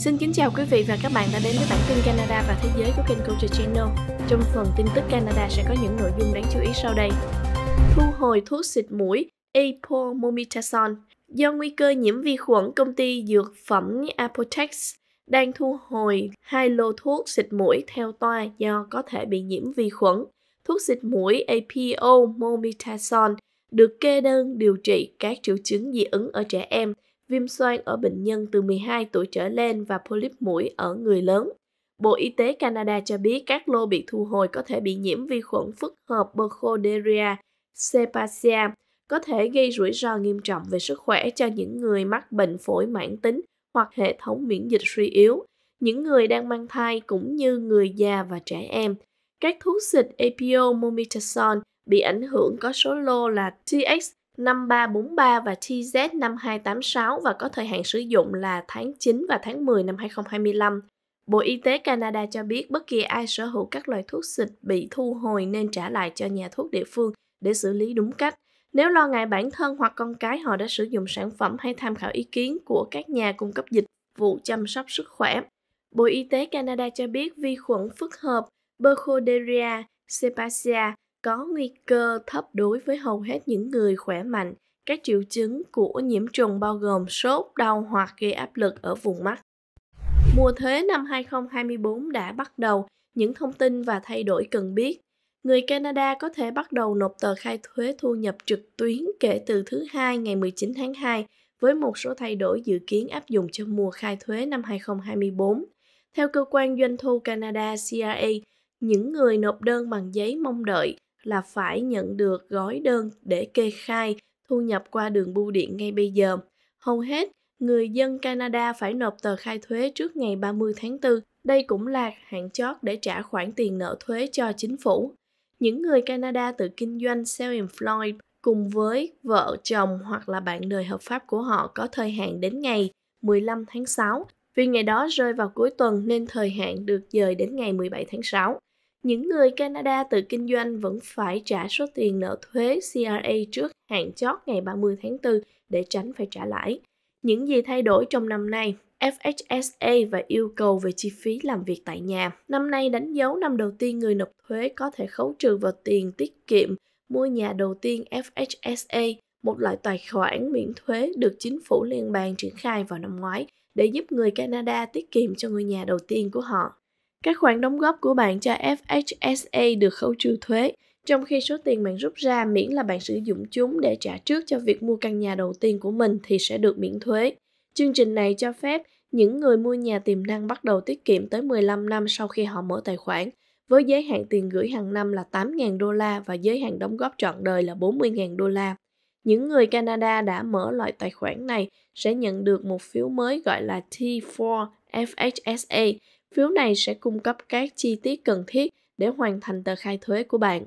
Xin kính chào quý vị và các bạn đã đến với bản tin Canada và thế giới của kênh Culture Channel. Trong phần tin tức Canada sẽ có những nội dung đáng chú ý sau đây. Thu hồi thuốc xịt mũi Apomomitason do nguy cơ nhiễm vi khuẩn công ty dược phẩm Apotex đang thu hồi hai lô thuốc xịt mũi theo toa do có thể bị nhiễm vi khuẩn. Thuốc xịt mũi Apomomitason được kê đơn điều trị các triệu chứng dị ứng ở trẻ em – viêm xoang ở bệnh nhân từ 12 tuổi trở lên và polyp mũi ở người lớn. Bộ Y tế Canada cho biết các lô bị thu hồi có thể bị nhiễm vi khuẩn phức hợp Burkholderia sebacia, có thể gây rủi ro nghiêm trọng về sức khỏe cho những người mắc bệnh phổi mãn tính hoặc hệ thống miễn dịch suy yếu, những người đang mang thai cũng như người già và trẻ em. Các thuốc xịt Apio Mometasone bị ảnh hưởng có số lô là TX 5343 và TZ5286 và có thời hạn sử dụng là tháng 9 và tháng 10 năm 2025. Bộ Y tế Canada cho biết bất kỳ ai sở hữu các loại thuốc xịt bị thu hồi nên trả lại cho nhà thuốc địa phương để xử lý đúng cách. Nếu lo ngại bản thân hoặc con cái họ đã sử dụng sản phẩm hay tham khảo ý kiến của các nhà cung cấp dịch vụ chăm sóc sức khỏe. Bộ Y tế Canada cho biết vi khuẩn phức hợp Bercoderia cepasia có nguy cơ thấp đối với hầu hết những người khỏe mạnh. Các triệu chứng của nhiễm trùng bao gồm sốt, đau hoặc gây áp lực ở vùng mắt. Mùa thuế năm 2024 đã bắt đầu, những thông tin và thay đổi cần biết. Người Canada có thể bắt đầu nộp tờ khai thuế thu nhập trực tuyến kể từ thứ Hai ngày 19 tháng 2 với một số thay đổi dự kiến áp dụng cho mùa khai thuế năm 2024. Theo cơ quan doanh thu Canada CRA, những người nộp đơn bằng giấy mong đợi là phải nhận được gói đơn để kê khai thu nhập qua đường bưu điện ngay bây giờ. Hầu hết, người dân Canada phải nộp tờ khai thuế trước ngày 30 tháng 4. Đây cũng là hạn chót để trả khoản tiền nợ thuế cho chính phủ. Những người Canada tự kinh doanh self-employed cùng với vợ chồng hoặc là bạn đời hợp pháp của họ có thời hạn đến ngày 15 tháng 6 vì ngày đó rơi vào cuối tuần nên thời hạn được dời đến ngày 17 tháng 6 những người Canada tự kinh doanh vẫn phải trả số tiền nợ thuế CRA trước hạn chót ngày 30 tháng 4 để tránh phải trả lãi. Những gì thay đổi trong năm nay, FHSA và yêu cầu về chi phí làm việc tại nhà. Năm nay đánh dấu năm đầu tiên người nộp thuế có thể khấu trừ vào tiền tiết kiệm mua nhà đầu tiên FHSA, một loại tài khoản miễn thuế được chính phủ liên bang triển khai vào năm ngoái để giúp người Canada tiết kiệm cho ngôi nhà đầu tiên của họ. Các khoản đóng góp của bạn cho FHSA được khấu trừ thuế, trong khi số tiền bạn rút ra miễn là bạn sử dụng chúng để trả trước cho việc mua căn nhà đầu tiên của mình thì sẽ được miễn thuế. Chương trình này cho phép những người mua nhà tiềm năng bắt đầu tiết kiệm tới 15 năm sau khi họ mở tài khoản, với giới hạn tiền gửi hàng năm là 8.000 đô la và giới hạn đóng góp trọn đời là 40.000 đô la. Những người Canada đã mở loại tài khoản này sẽ nhận được một phiếu mới gọi là T4 FHSA Phiếu này sẽ cung cấp các chi tiết cần thiết để hoàn thành tờ khai thuế của bạn.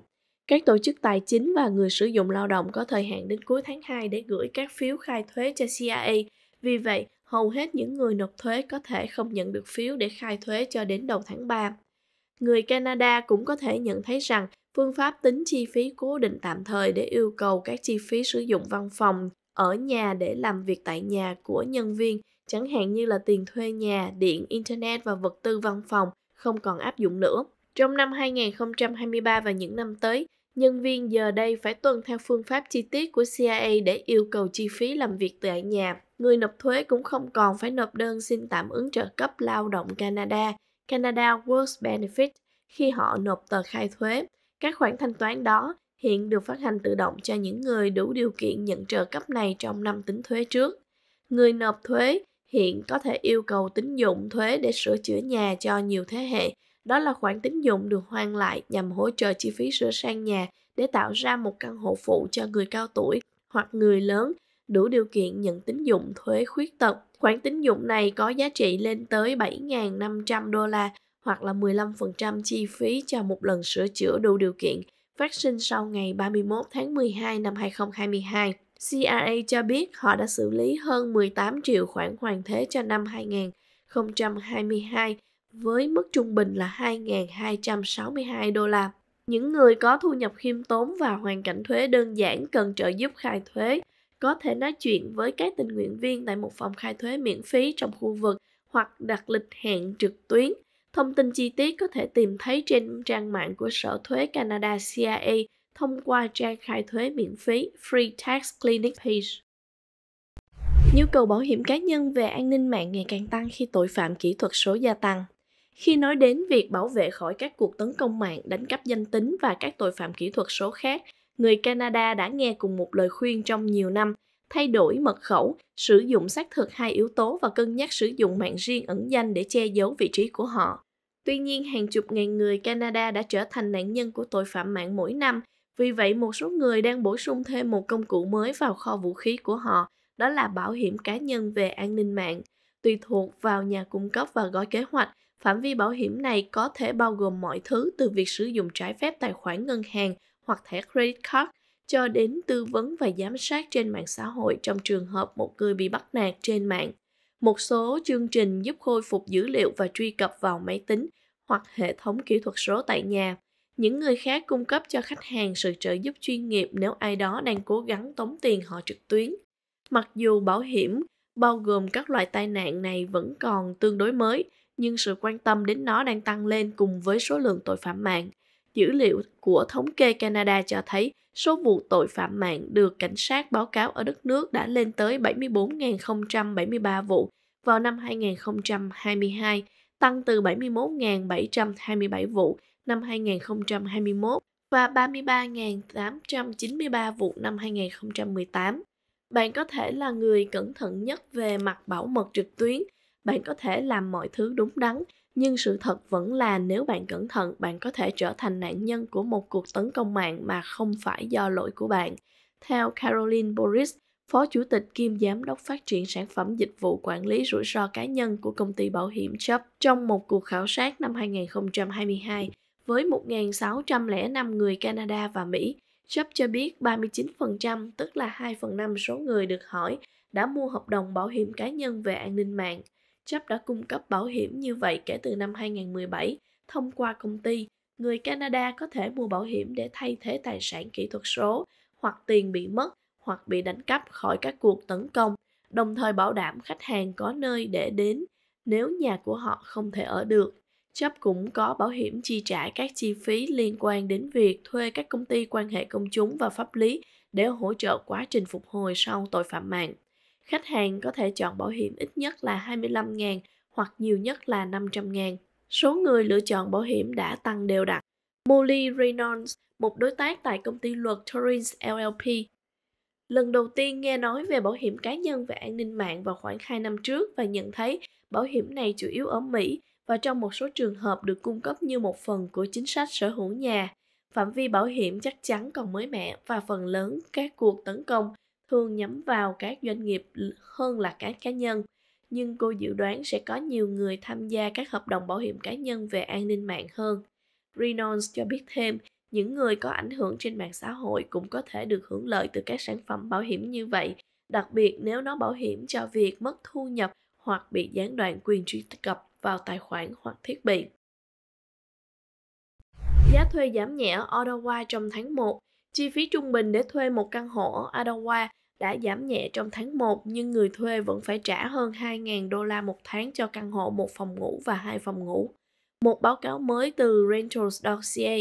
Các tổ chức tài chính và người sử dụng lao động có thời hạn đến cuối tháng 2 để gửi các phiếu khai thuế cho CIA. Vì vậy, hầu hết những người nộp thuế có thể không nhận được phiếu để khai thuế cho đến đầu tháng 3. Người Canada cũng có thể nhận thấy rằng phương pháp tính chi phí cố định tạm thời để yêu cầu các chi phí sử dụng văn phòng ở nhà để làm việc tại nhà của nhân viên chẳng hạn như là tiền thuê nhà, điện, internet và vật tư văn phòng không còn áp dụng nữa. Trong năm 2023 và những năm tới, nhân viên giờ đây phải tuân theo phương pháp chi tiết của CIA để yêu cầu chi phí làm việc tại nhà. Người nộp thuế cũng không còn phải nộp đơn xin tạm ứng trợ cấp lao động Canada, Canada Works Benefit khi họ nộp tờ khai thuế. Các khoản thanh toán đó hiện được phát hành tự động cho những người đủ điều kiện nhận trợ cấp này trong năm tính thuế trước. Người nộp thuế hiện có thể yêu cầu tín dụng thuế để sửa chữa nhà cho nhiều thế hệ. Đó là khoản tín dụng được hoang lại nhằm hỗ trợ chi phí sửa sang nhà để tạo ra một căn hộ phụ cho người cao tuổi hoặc người lớn đủ điều kiện nhận tín dụng thuế khuyết tật. Khoản tín dụng này có giá trị lên tới 7.500 đô la hoặc là 15% chi phí cho một lần sửa chữa đủ điều kiện phát sinh sau ngày 31 tháng 12 năm 2022. CRA cho biết họ đã xử lý hơn 18 triệu khoản hoàn thuế cho năm 2022 với mức trung bình là 2.262 đô la. Những người có thu nhập khiêm tốn và hoàn cảnh thuế đơn giản cần trợ giúp khai thuế có thể nói chuyện với các tình nguyện viên tại một phòng khai thuế miễn phí trong khu vực hoặc đặt lịch hẹn trực tuyến. Thông tin chi tiết có thể tìm thấy trên trang mạng của Sở Thuế Canada CIA thông qua trang khai thuế miễn phí Free Tax Clinic Page. Nhu cầu bảo hiểm cá nhân về an ninh mạng ngày càng tăng khi tội phạm kỹ thuật số gia tăng. Khi nói đến việc bảo vệ khỏi các cuộc tấn công mạng, đánh cắp danh tính và các tội phạm kỹ thuật số khác, người Canada đã nghe cùng một lời khuyên trong nhiều năm, thay đổi mật khẩu, sử dụng xác thực hai yếu tố và cân nhắc sử dụng mạng riêng ẩn danh để che giấu vị trí của họ. Tuy nhiên, hàng chục ngàn người Canada đã trở thành nạn nhân của tội phạm mạng mỗi năm vì vậy, một số người đang bổ sung thêm một công cụ mới vào kho vũ khí của họ, đó là bảo hiểm cá nhân về an ninh mạng. Tùy thuộc vào nhà cung cấp và gói kế hoạch, phạm vi bảo hiểm này có thể bao gồm mọi thứ từ việc sử dụng trái phép tài khoản ngân hàng hoặc thẻ credit card cho đến tư vấn và giám sát trên mạng xã hội trong trường hợp một người bị bắt nạt trên mạng. Một số chương trình giúp khôi phục dữ liệu và truy cập vào máy tính hoặc hệ thống kỹ thuật số tại nhà những người khác cung cấp cho khách hàng sự trợ giúp chuyên nghiệp nếu ai đó đang cố gắng tống tiền họ trực tuyến mặc dù bảo hiểm bao gồm các loại tai nạn này vẫn còn tương đối mới nhưng sự quan tâm đến nó đang tăng lên cùng với số lượng tội phạm mạng dữ liệu của thống kê Canada cho thấy số vụ tội phạm mạng được cảnh sát báo cáo ở đất nước đã lên tới 74.073 vụ vào năm 2022, tăng từ 71.727 vụ năm 2021 và 33.893 vụ năm 2018. Bạn có thể là người cẩn thận nhất về mặt bảo mật trực tuyến, bạn có thể làm mọi thứ đúng đắn, nhưng sự thật vẫn là nếu bạn cẩn thận, bạn có thể trở thành nạn nhân của một cuộc tấn công mạng mà không phải do lỗi của bạn. Theo Caroline Boris, Phó Chủ tịch kiêm Giám đốc phát triển sản phẩm dịch vụ quản lý rủi ro cá nhân của công ty bảo hiểm Chubb trong một cuộc khảo sát năm 2022, với 1.605 người Canada và Mỹ, Job cho biết 39%, tức là 2 phần 5 số người được hỏi, đã mua hợp đồng bảo hiểm cá nhân về an ninh mạng. Job đã cung cấp bảo hiểm như vậy kể từ năm 2017 thông qua công ty. Người Canada có thể mua bảo hiểm để thay thế tài sản kỹ thuật số hoặc tiền bị mất hoặc bị đánh cắp khỏi các cuộc tấn công, đồng thời bảo đảm khách hàng có nơi để đến nếu nhà của họ không thể ở được chấp cũng có bảo hiểm chi trả các chi phí liên quan đến việc thuê các công ty quan hệ công chúng và pháp lý để hỗ trợ quá trình phục hồi sau tội phạm mạng. Khách hàng có thể chọn bảo hiểm ít nhất là 25.000 hoặc nhiều nhất là 500.000. Số người lựa chọn bảo hiểm đã tăng đều đặn. Molly Reynolds, một đối tác tại công ty luật Torrens LLP, lần đầu tiên nghe nói về bảo hiểm cá nhân và an ninh mạng vào khoảng 2 năm trước và nhận thấy bảo hiểm này chủ yếu ở Mỹ và trong một số trường hợp được cung cấp như một phần của chính sách sở hữu nhà. Phạm vi bảo hiểm chắc chắn còn mới mẻ và phần lớn các cuộc tấn công thường nhắm vào các doanh nghiệp hơn là các cá nhân. Nhưng cô dự đoán sẽ có nhiều người tham gia các hợp đồng bảo hiểm cá nhân về an ninh mạng hơn. Renons cho biết thêm, những người có ảnh hưởng trên mạng xã hội cũng có thể được hưởng lợi từ các sản phẩm bảo hiểm như vậy, đặc biệt nếu nó bảo hiểm cho việc mất thu nhập hoặc bị gián đoạn quyền truy cập vào tài khoản hoặc thiết bị. Giá thuê giảm nhẹ ở Ottawa trong tháng 1 Chi phí trung bình để thuê một căn hộ ở Ottawa đã giảm nhẹ trong tháng 1 nhưng người thuê vẫn phải trả hơn 2.000 đô la một tháng cho căn hộ một phòng ngủ và hai phòng ngủ. Một báo cáo mới từ Rentals.ca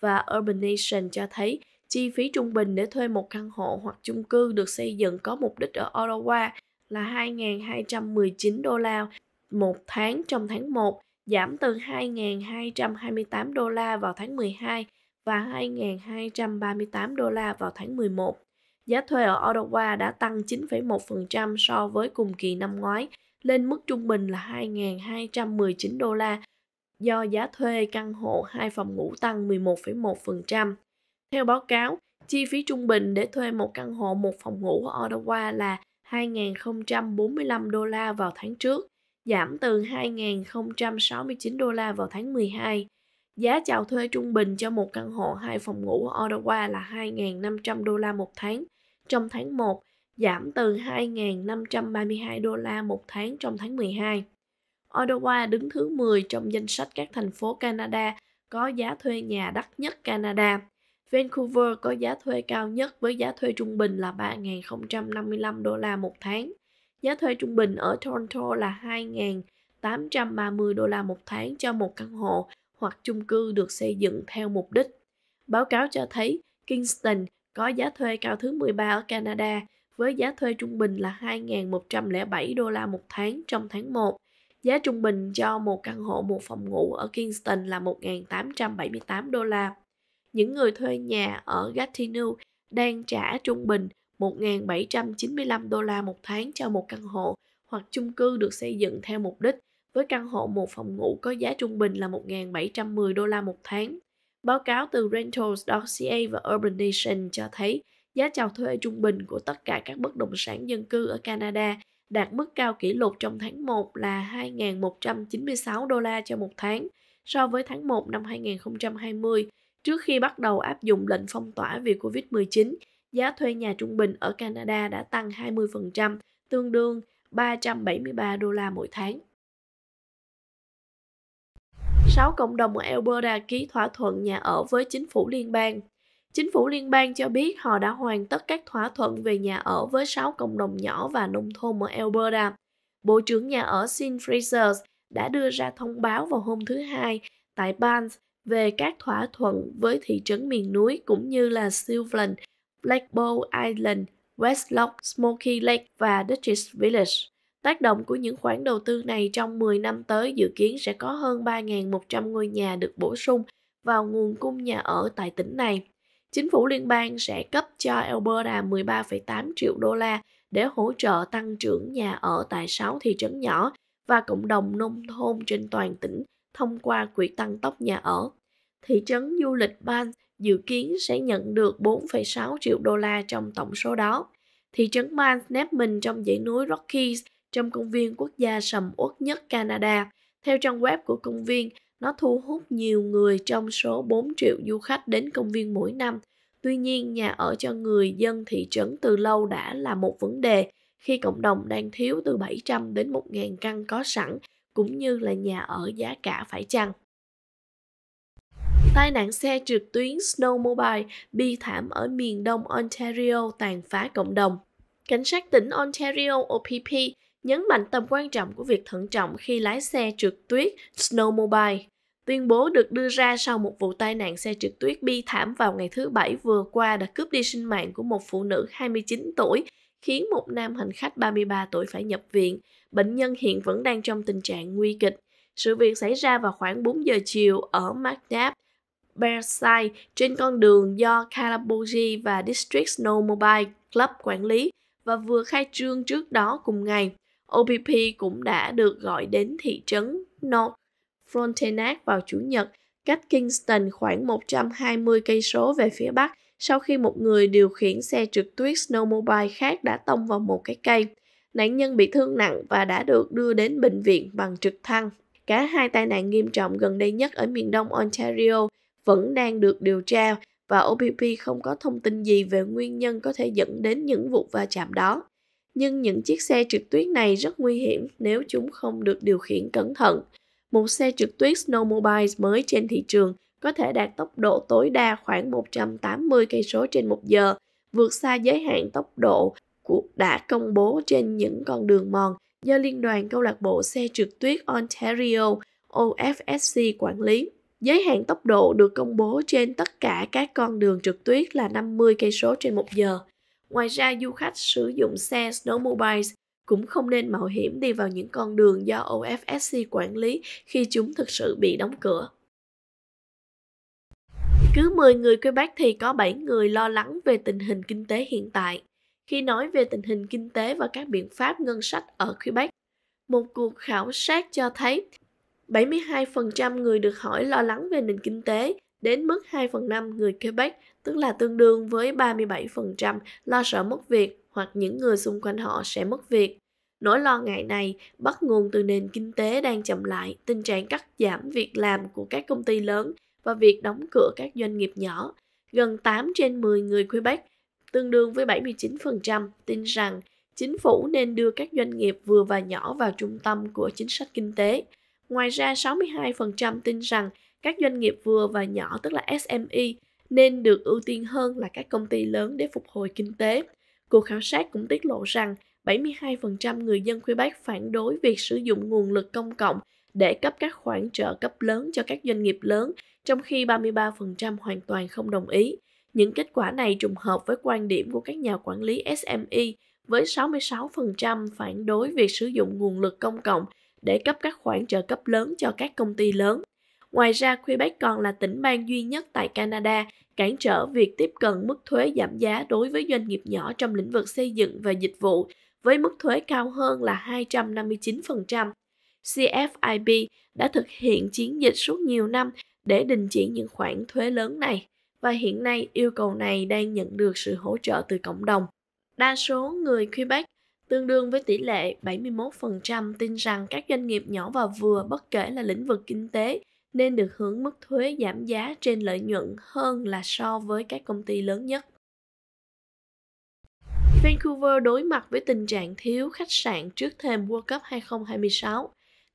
và Urban Nation cho thấy chi phí trung bình để thuê một căn hộ hoặc chung cư được xây dựng có mục đích ở Ottawa là 2.219 đô la một tháng trong tháng 1, giảm từ 2.228 đô la vào tháng 12 và 2.238 đô la vào tháng 11. Giá thuê ở Ottawa đã tăng 9,1% so với cùng kỳ năm ngoái, lên mức trung bình là 2.219 đô la do giá thuê căn hộ 2 phòng ngủ tăng 11,1%. Theo báo cáo, chi phí trung bình để thuê một căn hộ một phòng ngủ ở Ottawa là 2.045 đô la vào tháng trước, giảm từ 2.069 đô la vào tháng 12. Giá chào thuê trung bình cho một căn hộ hai phòng ngủ ở Ottawa là 2.500 đô la một tháng trong tháng 1, giảm từ 2.532 đô la một tháng trong tháng 12. Ottawa đứng thứ 10 trong danh sách các thành phố Canada có giá thuê nhà đắt nhất Canada. Vancouver có giá thuê cao nhất với giá thuê trung bình là 3.055 đô la một tháng. Giá thuê trung bình ở Toronto là 2.830 đô la một tháng cho một căn hộ hoặc chung cư được xây dựng theo mục đích. Báo cáo cho thấy Kingston có giá thuê cao thứ 13 ở Canada với giá thuê trung bình là 2.107 đô la một tháng trong tháng 1. Giá trung bình cho một căn hộ một phòng ngủ ở Kingston là 1.878 đô la. Những người thuê nhà ở Gatineau đang trả trung bình 1.795 đô la một tháng cho một căn hộ hoặc chung cư được xây dựng theo mục đích với căn hộ một phòng ngủ có giá trung bình là 1.710 đô la một tháng. Báo cáo từ Rentals Dossier và Urban Nation cho thấy giá chào thuê trung bình của tất cả các bất động sản dân cư ở Canada đạt mức cao kỷ lục trong tháng 1 là 2.196 đô la cho một tháng so với tháng 1 năm 2020 trước khi bắt đầu áp dụng lệnh phong tỏa vì COVID-19 giá thuê nhà trung bình ở Canada đã tăng 20%, tương đương 373 đô la mỗi tháng. 6 cộng đồng ở Alberta ký thỏa thuận nhà ở với chính phủ liên bang. Chính phủ liên bang cho biết họ đã hoàn tất các thỏa thuận về nhà ở với 6 cộng đồng nhỏ và nông thôn ở Alberta. Bộ trưởng nhà ở Sin Fraser đã đưa ra thông báo vào hôm thứ Hai tại Banff về các thỏa thuận với thị trấn miền núi cũng như là Sylvan Lake Bow Island, West Lock, Smoky Lake và Dutchess Village. Tác động của những khoản đầu tư này trong 10 năm tới dự kiến sẽ có hơn 3.100 ngôi nhà được bổ sung vào nguồn cung nhà ở tại tỉnh này. Chính phủ liên bang sẽ cấp cho Alberta 13,8 triệu đô la để hỗ trợ tăng trưởng nhà ở tại 6 thị trấn nhỏ và cộng đồng nông thôn trên toàn tỉnh thông qua quỹ tăng tốc nhà ở. Thị trấn du lịch Banff dự kiến sẽ nhận được 4,6 triệu đô la trong tổng số đó. Thị trấn Mans nép mình trong dãy núi Rockies trong công viên quốc gia sầm uất nhất Canada. Theo trang web của công viên, nó thu hút nhiều người trong số 4 triệu du khách đến công viên mỗi năm. Tuy nhiên, nhà ở cho người dân thị trấn từ lâu đã là một vấn đề khi cộng đồng đang thiếu từ 700 đến 1.000 căn có sẵn, cũng như là nhà ở giá cả phải chăng. Tai nạn xe trượt tuyến Snowmobile bi thảm ở miền đông Ontario tàn phá cộng đồng. Cảnh sát tỉnh Ontario OPP nhấn mạnh tầm quan trọng của việc thận trọng khi lái xe trượt tuyết Snowmobile. Tuyên bố được đưa ra sau một vụ tai nạn xe trượt tuyết bi thảm vào ngày thứ Bảy vừa qua đã cướp đi sinh mạng của một phụ nữ 29 tuổi, khiến một nam hành khách 33 tuổi phải nhập viện. Bệnh nhân hiện vẫn đang trong tình trạng nguy kịch. Sự việc xảy ra vào khoảng 4 giờ chiều ở MacDab, Bearside trên con đường do Kalabugi và District Snow Mobile Club quản lý và vừa khai trương trước đó cùng ngày. OPP cũng đã được gọi đến thị trấn North Frontenac vào Chủ nhật, cách Kingston khoảng 120 cây số về phía bắc, sau khi một người điều khiển xe trực tuyết snowmobile khác đã tông vào một cái cây. Nạn nhân bị thương nặng và đã được đưa đến bệnh viện bằng trực thăng. Cả hai tai nạn nghiêm trọng gần đây nhất ở miền đông Ontario vẫn đang được điều tra và OPP không có thông tin gì về nguyên nhân có thể dẫn đến những vụ va chạm đó. Nhưng những chiếc xe trực tuyến này rất nguy hiểm nếu chúng không được điều khiển cẩn thận. Một xe trực tuyến snowmobile mới trên thị trường có thể đạt tốc độ tối đa khoảng 180 cây số trên 1 giờ, vượt xa giới hạn tốc độ của đã công bố trên những con đường mòn do Liên đoàn Câu lạc bộ xe trực tuyết Ontario OFSC quản lý. Giới hạn tốc độ được công bố trên tất cả các con đường trực tuyến là 50 cây số trên một giờ. Ngoài ra, du khách sử dụng xe snowmobiles cũng không nên mạo hiểm đi vào những con đường do OFSC quản lý khi chúng thực sự bị đóng cửa. Cứ 10 người bác thì có 7 người lo lắng về tình hình kinh tế hiện tại. Khi nói về tình hình kinh tế và các biện pháp ngân sách ở Quebec, một cuộc khảo sát cho thấy 72% người được hỏi lo lắng về nền kinh tế, đến mức 2 phần 5 người Quebec, tức là tương đương với 37% lo sợ mất việc hoặc những người xung quanh họ sẽ mất việc. Nỗi lo ngại này bắt nguồn từ nền kinh tế đang chậm lại, tình trạng cắt giảm việc làm của các công ty lớn và việc đóng cửa các doanh nghiệp nhỏ. Gần 8 trên 10 người Quebec, tương đương với 79%, tin rằng chính phủ nên đưa các doanh nghiệp vừa và nhỏ vào trung tâm của chính sách kinh tế. Ngoài ra, 62% tin rằng các doanh nghiệp vừa và nhỏ tức là SME nên được ưu tiên hơn là các công ty lớn để phục hồi kinh tế. Cuộc khảo sát cũng tiết lộ rằng 72% người dân Quebec phản đối việc sử dụng nguồn lực công cộng để cấp các khoản trợ cấp lớn cho các doanh nghiệp lớn, trong khi 33% hoàn toàn không đồng ý. Những kết quả này trùng hợp với quan điểm của các nhà quản lý SME với 66% phản đối việc sử dụng nguồn lực công cộng để cấp các khoản trợ cấp lớn cho các công ty lớn. Ngoài ra, Quebec còn là tỉnh bang duy nhất tại Canada cản trở việc tiếp cận mức thuế giảm giá đối với doanh nghiệp nhỏ trong lĩnh vực xây dựng và dịch vụ với mức thuế cao hơn là 259%. CFIB đã thực hiện chiến dịch suốt nhiều năm để đình chỉ những khoản thuế lớn này và hiện nay yêu cầu này đang nhận được sự hỗ trợ từ cộng đồng. Đa số người Quebec tương đương với tỷ lệ 71% tin rằng các doanh nghiệp nhỏ và vừa bất kể là lĩnh vực kinh tế nên được hưởng mức thuế giảm giá trên lợi nhuận hơn là so với các công ty lớn nhất. Vancouver đối mặt với tình trạng thiếu khách sạn trước thềm World Cup 2026.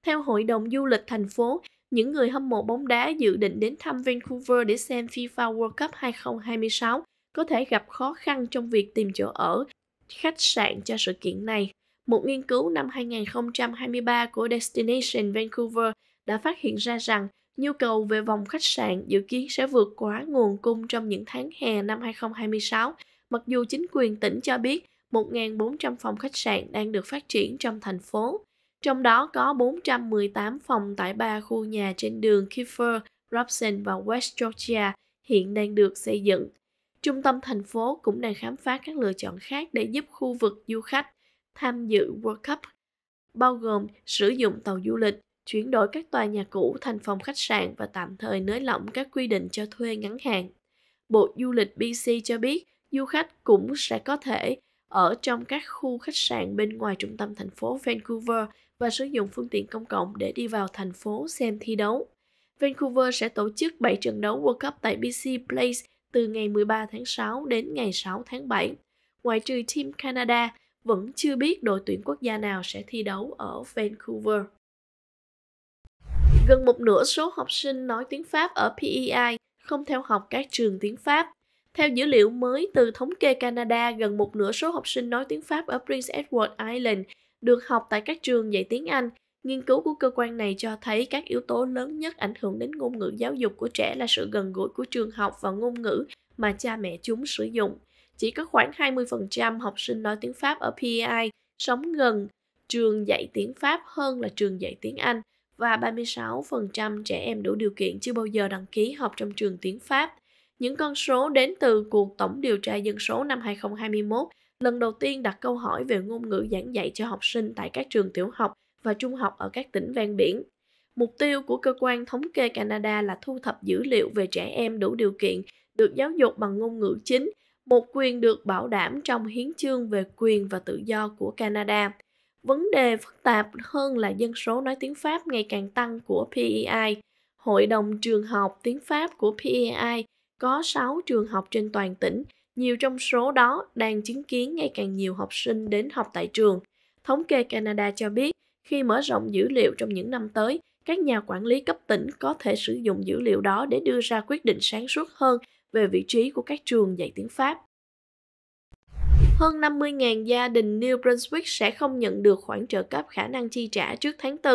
Theo Hội đồng Du lịch thành phố, những người hâm mộ bóng đá dự định đến thăm Vancouver để xem FIFA World Cup 2026 có thể gặp khó khăn trong việc tìm chỗ ở khách sạn cho sự kiện này. Một nghiên cứu năm 2023 của Destination Vancouver đã phát hiện ra rằng nhu cầu về vòng khách sạn dự kiến sẽ vượt quá nguồn cung trong những tháng hè năm 2026, mặc dù chính quyền tỉnh cho biết 1.400 phòng khách sạn đang được phát triển trong thành phố. Trong đó có 418 phòng tại ba khu nhà trên đường Kiefer, Robson và West Georgia hiện đang được xây dựng. Trung tâm thành phố cũng đang khám phá các lựa chọn khác để giúp khu vực du khách tham dự World Cup, bao gồm sử dụng tàu du lịch, chuyển đổi các tòa nhà cũ thành phòng khách sạn và tạm thời nới lỏng các quy định cho thuê ngắn hạn. Bộ Du lịch BC cho biết du khách cũng sẽ có thể ở trong các khu khách sạn bên ngoài trung tâm thành phố Vancouver và sử dụng phương tiện công cộng để đi vào thành phố xem thi đấu. Vancouver sẽ tổ chức 7 trận đấu World Cup tại BC Place từ ngày 13 tháng 6 đến ngày 6 tháng 7. ngoại trừ Team Canada, vẫn chưa biết đội tuyển quốc gia nào sẽ thi đấu ở Vancouver. Gần một nửa số học sinh nói tiếng Pháp ở PEI không theo học các trường tiếng Pháp. Theo dữ liệu mới từ thống kê Canada, gần một nửa số học sinh nói tiếng Pháp ở Prince Edward Island được học tại các trường dạy tiếng Anh Nghiên cứu của cơ quan này cho thấy các yếu tố lớn nhất ảnh hưởng đến ngôn ngữ giáo dục của trẻ là sự gần gũi của trường học và ngôn ngữ mà cha mẹ chúng sử dụng. Chỉ có khoảng 20% học sinh nói tiếng Pháp ở PEI sống gần trường dạy tiếng Pháp hơn là trường dạy tiếng Anh và 36% trẻ em đủ điều kiện chưa bao giờ đăng ký học trong trường tiếng Pháp. Những con số đến từ cuộc tổng điều tra dân số năm 2021 lần đầu tiên đặt câu hỏi về ngôn ngữ giảng dạy cho học sinh tại các trường tiểu học và trung học ở các tỉnh ven biển. Mục tiêu của cơ quan thống kê Canada là thu thập dữ liệu về trẻ em đủ điều kiện được giáo dục bằng ngôn ngữ chính, một quyền được bảo đảm trong hiến chương về quyền và tự do của Canada. Vấn đề phức tạp hơn là dân số nói tiếng Pháp ngày càng tăng của PEI. Hội đồng trường học tiếng Pháp của PEI có 6 trường học trên toàn tỉnh, nhiều trong số đó đang chứng kiến ngày càng nhiều học sinh đến học tại trường. Thống kê Canada cho biết khi mở rộng dữ liệu trong những năm tới, các nhà quản lý cấp tỉnh có thể sử dụng dữ liệu đó để đưa ra quyết định sáng suốt hơn về vị trí của các trường dạy tiếng Pháp. Hơn 50.000 gia đình New Brunswick sẽ không nhận được khoản trợ cấp khả năng chi trả trước tháng 4.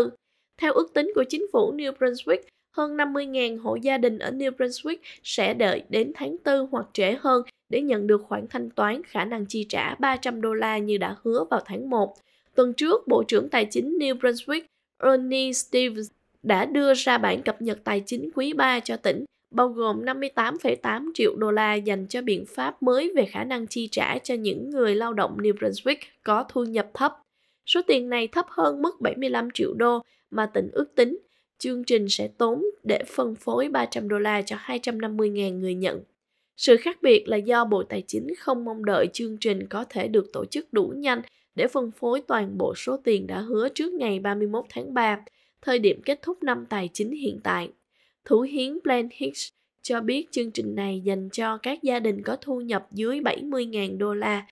Theo ước tính của chính phủ New Brunswick, hơn 50.000 hộ gia đình ở New Brunswick sẽ đợi đến tháng 4 hoặc trễ hơn để nhận được khoản thanh toán khả năng chi trả 300 đô la như đã hứa vào tháng 1. Tuần trước, Bộ trưởng Tài chính New Brunswick Ernie Stevens đã đưa ra bản cập nhật tài chính quý 3 cho tỉnh, bao gồm 58,8 triệu đô la dành cho biện pháp mới về khả năng chi trả cho những người lao động New Brunswick có thu nhập thấp. Số tiền này thấp hơn mức 75 triệu đô mà tỉnh ước tính. Chương trình sẽ tốn để phân phối 300 đô la cho 250.000 người nhận. Sự khác biệt là do Bộ Tài chính không mong đợi chương trình có thể được tổ chức đủ nhanh để phân phối toàn bộ số tiền đã hứa trước ngày 31 tháng 3, thời điểm kết thúc năm tài chính hiện tại. Thủ hiến Plan Hicks cho biết chương trình này dành cho các gia đình có thu nhập dưới 70.000 đô la.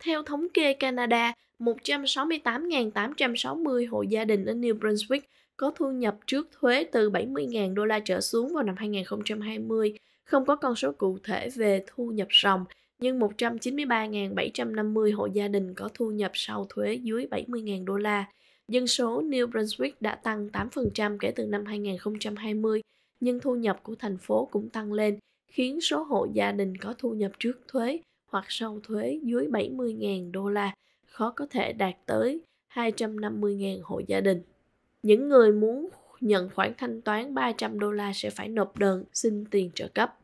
Theo thống kê Canada, 168.860 hộ gia đình ở New Brunswick có thu nhập trước thuế từ 70.000 đô la trở xuống vào năm 2020, không có con số cụ thể về thu nhập ròng nhưng 193.750 hộ gia đình có thu nhập sau thuế dưới 70.000 đô la. Dân số New Brunswick đã tăng 8% kể từ năm 2020, nhưng thu nhập của thành phố cũng tăng lên, khiến số hộ gia đình có thu nhập trước thuế hoặc sau thuế dưới 70.000 đô la khó có thể đạt tới 250.000 hộ gia đình. Những người muốn nhận khoản thanh toán 300 đô la sẽ phải nộp đơn xin tiền trợ cấp.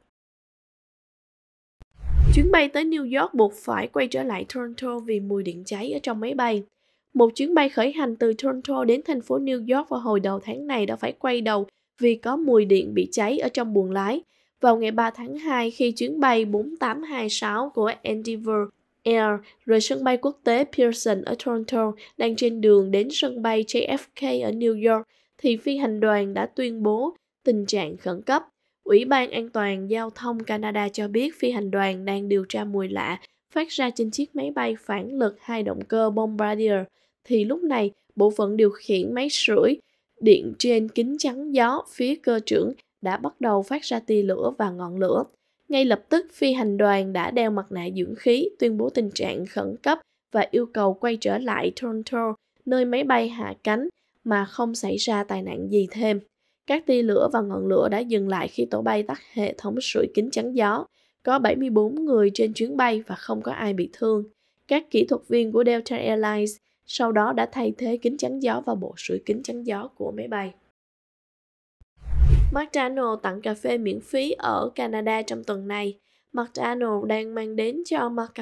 Chuyến bay tới New York buộc phải quay trở lại Toronto vì mùi điện cháy ở trong máy bay. Một chuyến bay khởi hành từ Toronto đến thành phố New York vào hồi đầu tháng này đã phải quay đầu vì có mùi điện bị cháy ở trong buồng lái. Vào ngày 3 tháng 2 khi chuyến bay 4826 của Endeavour Air rời sân bay quốc tế Pearson ở Toronto đang trên đường đến sân bay JFK ở New York thì phi hành đoàn đã tuyên bố tình trạng khẩn cấp. Ủy ban An toàn Giao thông Canada cho biết phi hành đoàn đang điều tra mùi lạ phát ra trên chiếc máy bay phản lực hai động cơ Bombardier, thì lúc này bộ phận điều khiển máy sưởi điện trên kính chắn gió phía cơ trưởng đã bắt đầu phát ra tia lửa và ngọn lửa. Ngay lập tức, phi hành đoàn đã đeo mặt nạ dưỡng khí, tuyên bố tình trạng khẩn cấp và yêu cầu quay trở lại Toronto, nơi máy bay hạ cánh mà không xảy ra tai nạn gì thêm. Các tia lửa và ngọn lửa đã dừng lại khi tổ bay tắt hệ thống sưởi kính chắn gió. Có 74 người trên chuyến bay và không có ai bị thương. Các kỹ thuật viên của Delta Airlines sau đó đã thay thế kính chắn gió vào bộ sưởi kính chắn gió của máy bay. McDonald tặng cà phê miễn phí ở Canada trong tuần này. McDonald đang mang đến cho Mark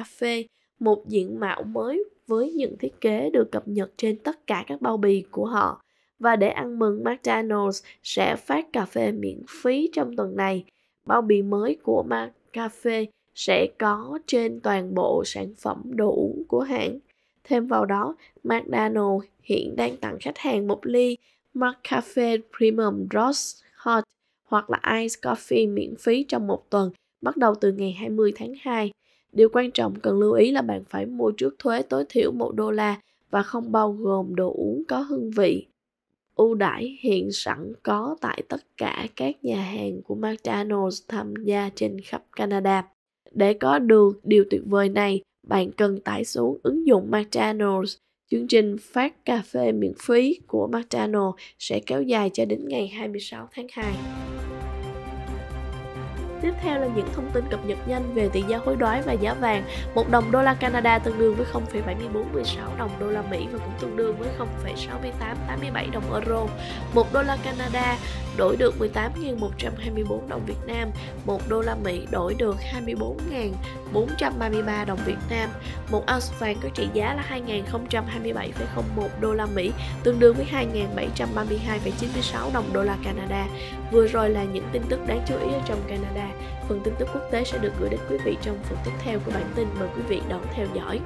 một diện mạo mới với những thiết kế được cập nhật trên tất cả các bao bì của họ và để ăn mừng McDonald's sẽ phát cà phê miễn phí trong tuần này. Bao bì mới của Mac Cafe sẽ có trên toàn bộ sản phẩm đồ uống của hãng. Thêm vào đó, McDonald's hiện đang tặng khách hàng một ly Mac Cafe Premium Roast Hot hoặc là Ice Coffee miễn phí trong một tuần, bắt đầu từ ngày 20 tháng 2. Điều quan trọng cần lưu ý là bạn phải mua trước thuế tối thiểu 1 đô la và không bao gồm đồ uống có hương vị ưu đãi hiện sẵn có tại tất cả các nhà hàng của McDonald's tham gia trên khắp Canada. Để có được điều tuyệt vời này, bạn cần tải xuống ứng dụng McDonald's. Chương trình phát cà phê miễn phí của McDonald's sẽ kéo dài cho đến ngày 26 tháng 2. Tiếp theo là những thông tin cập nhật nhanh về tỷ giá hối đoái và giá vàng. Một đồng đô la Canada tương đương với 0,7416 đồng đô la Mỹ và cũng tương đương với 0,6887 đồng euro. Một đô la Canada đổi được 18.124 đồng Việt Nam, một đô la Mỹ đổi được 24.433 đồng Việt Nam, một ounce vàng có trị giá là 2.027,01 đô la Mỹ, tương đương với 2.732,96 đồng đô la Canada. Vừa rồi là những tin tức đáng chú ý ở trong Canada. Phần tin tức quốc tế sẽ được gửi đến quý vị trong phần tiếp theo của bản tin. Mời quý vị đón theo dõi.